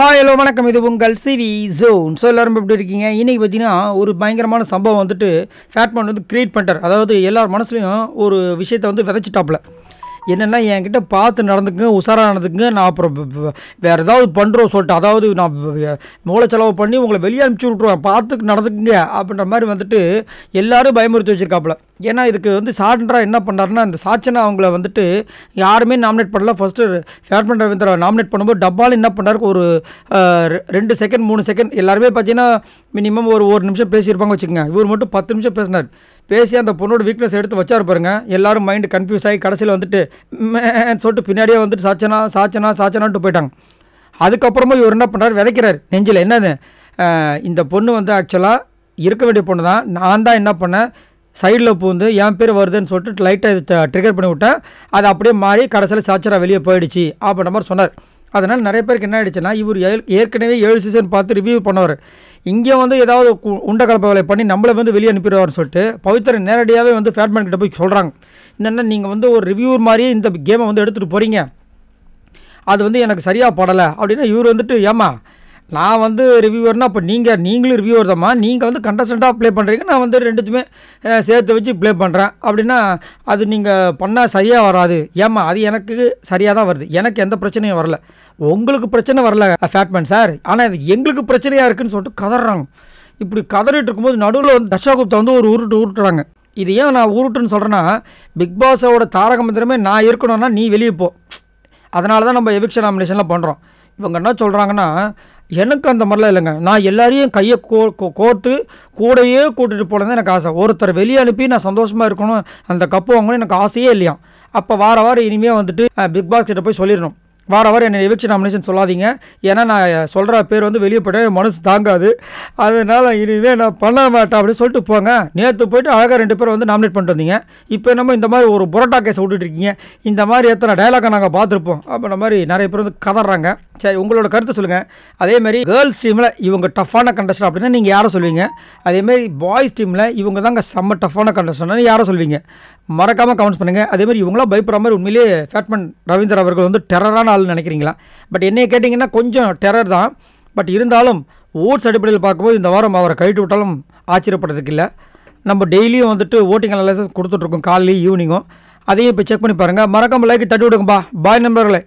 hi hello வணக்கம் இது உங்கள் சிவி ஜோன் ஸோ எல்லோரும் எப்படி இருக்கீங்க இன்றைக்கி பார்த்தீங்கன்னா ஒரு பயங்கரமான சம்பவம் வந்துட்டு ஃபேட்மேன் வந்து க்ரியேட் பண்ணிட்டார் அதாவது எல்லார் மனசுலையும் ஒரு விஷயத்தை வந்து விதைச்சிட்டாப்புல என்னென்னா என்கிட்ட பார்த்து நடந்துக்குங்க உஷாராக நடந்துக்குங்க நான் அப்புறம் வேறு ஏதாவது பண்ணுறோம் சொல்லிட்டு அதாவது நான் மூளை செலவு பண்ணி உங்களை வெளியே அனுப்பிச்சி விட்ருவேன் பார்த்து நடந்துக்குங்க அப்படின்ற மாதிரி வந்துட்டு எல்லோரும் பயமுறுத்தி வச்சுருக்காப்புல ஏன்னா இதுக்கு வந்து சாட்ரா என்ன பண்ணார்னா இந்த சாச்சனா அவங்கள வந்துட்டு யாருமே நாமினேட் பண்ணல ஃபஸ்ட்டு ஃபேர்மன் ரவீந்திரா நாமினேட் பண்ணும்போது டப்பால் என்ன பண்ணார் ஒரு ரெண்டு செகண்ட் மூணு செகண்ட் எல்லாருமே பார்த்தீங்கன்னா மினிமம் ஒரு ஒரு நிமிஷம் பேசியிருப்பாங்க வச்சுக்கோங்க இவர் மட்டும் பத்து நிமிஷம் பேசினார் பேசி அந்த பொண்ணோட வீக்னஸ் எடுத்து வச்சார் பாருங்க எல்லோரும் மைண்டு கன்ஃபியூஸ் ஆகி கடைசியில் வந்துட்டு சொல்லிட்டு பின்னாடியே வந்துட்டு சாச்சனா சாச்சனா சாச்சனான்ட்டு போயிட்டாங்க அதுக்கப்புறமா இவர் என்ன பண்ணுறாரு விதைக்கிறார் நெஞ்சில் என்னது இந்த பொண்ணு வந்து ஆக்சுவலாக இருக்க வேண்டிய பொண்ணு தான் நான் தான் என்ன பண்ணேன் சைடில் பூந்து என் பேர் வருதுன்னு சொல்லிட்டு லைட்டாக இது ட்ரிகர் பண்ணி விட்டேன் அது அப்படியே மாறி கடைசியில் சாச்சராக வெளியே போயிடுச்சு அப்படின்ற மாதிரி சொன்னார் அதனால் நிறைய பேருக்கு என்ன ஆகிடுச்சுன்னா இவர் ஏற்கனவே ஏழு சீசன் பார்த்து ரிவ்யூ பண்ணுவார் இங்கே வந்து ஏதாவது உண்ட கலப்ப வேலை பண்ணி நம்மளை வந்து வெளியே அனுப்பிடுவார்னு சொல்லிட்டு பவித்திரன் நேரடியாகவே வந்து ஃபேட்மேன் கிட்ட போய் சொல்கிறாங்க என்னென்னா நீங்கள் வந்து ஒரு ரிவ்யூர் மாதிரியே இந்த கேமை வந்து எடுத்துகிட்டு போகிறீங்க அது வந்து எனக்கு சரியாக படலை அப்படின்னா இவர் வந்துட்டு ஏமா நான் வந்து ரிவ்யூவர்னா அப்போ நீங்கள் நீங்களும் ரிவ்யூவர் தாம்மா நீங்கள் வந்து கண்டஸ்டண்ட்டாக ப்ளே பண்ணுறீங்க நான் வந்து ரெண்டுத்துமே சேர்த்து வச்சு ப்ளே பண்ணுறேன் அப்படின்னா அது நீங்கள் பண்ணால் சரியாக வராது ஏம்மா அது எனக்கு சரியாக தான் வருது எனக்கு எந்த பிரச்சனையும் வரல உங்களுக்கு பிரச்சனை வரல ஃபேட்மேன் சார் ஆனால் இது எங்களுக்கு பிரச்சனையாக இருக்குதுன்னு சொல்லிட்டு கதறாங்க இப்படி கதறிட்டு இருக்கும்போது நடுவில் வந்து தர்ஷாகுப்தா வந்து ஒரு உருட்டு உருட்டுறாங்க இது ஏன் நான் உருட்டுன்னு சொல்கிறேன்னா பிக்பாஸோட தாரக மந்திரமே நான் இருக்கணும்னா நீ வெளியே போ அதனால தான் நம்ம எவிக்ஷன் நாமினேஷன்லாம் பண்ணுறோம் இவங்க என்ன சொல்கிறாங்கன்னா எனக்கு அந்த மாதிரிலாம் இல்லைங்க நான் எல்லாரையும் கையை கோ கோர்த்து கூடையே கூட்டிகிட்டு போனதான் எனக்கு ஆசை ஒருத்தர் வெளியே அனுப்பி நான் சந்தோஷமாக இருக்கணும் அந்த கப்பு வாங்கணும் எனக்கு ஆசையே இல்லையா அப்போ வார வாரம் இனிமேல் வந்துட்டு பிக் பாஸ் கிட்ட போய் சொல்லிடணும் வார வாரம் என்னை எவிக்ஷ நாமினேஷன் சொல்லாதீங்க ஏன்னா நான் சொல்கிற பேர் வந்து வெளியே போய்ட்டு மனசு தாங்காது அதனால் இனிமேல் நான் பண்ண மாட்டேன் அப்படின்னு சொல்லிட்டு போங்க நேற்று போயிட்டு அழகாக ரெண்டு பேரும் வந்து நாமினேட் பண்ணிட்டு வந்தீங்க இப்போ நம்ம இந்த மாதிரி ஒரு புரோட்டா கேஸ் விட்டுட்டு இருக்கீங்க இந்த மாதிரி எத்தனை டைலாகை நாங்கள் பார்த்துருப்போம் அப்படின்ற மாதிரி நிறைய பேர் வந்து கதறாங்க சரி உங்களோட கருத்தை சொல்லுங்கள் அதேமாதிரி கேர்ள்ஸ் டீமில் இவங்க டஃப்பான கண்டஸ்டன் அப்படின்னா நீங்கள் யாரை சொல்லுவீங்க அதேமாதிரி பாய்ஸ் டீமில் இவங்க தாங்க செம்ம டஃப்பான கண்டஸ்டன் யாரை சொல்வீங்க மறக்காமல் கமெண்ட்ஸ் பண்ணுங்கள் அதேமாதிரி இவங்களாம் பயப்படுற மாதிரி உண்மையிலேயே ஃபேட்மன் ரவீந்தர் அவர்கள் வந்து டெரரான ஆள்னு நினைக்கிறீங்களா பட் என்னை கேட்டிங்கன்னா கொஞ்சம் டெரர் தான் பட் இருந்தாலும் ஓட்ஸ் அடிப்படையில் பார்க்கும்போது இந்த வாரம் அவரை கழிட்டு விட்டாலும் ஆச்சரியப்படுறதுக்கு இல்லை நம்ம டெய்லியும் வந்துட்டு ஓட்டிங் அனலைசஸ் கொடுத்துட்ருக்கோம் காலையிலேயும் ஈவினிங்கும் அதையும் இப்போ செக் பண்ணி பாருங்கள் மறக்காமல் லைக் தட்டி விடுங்கப்பா பாய் நம்பர்களை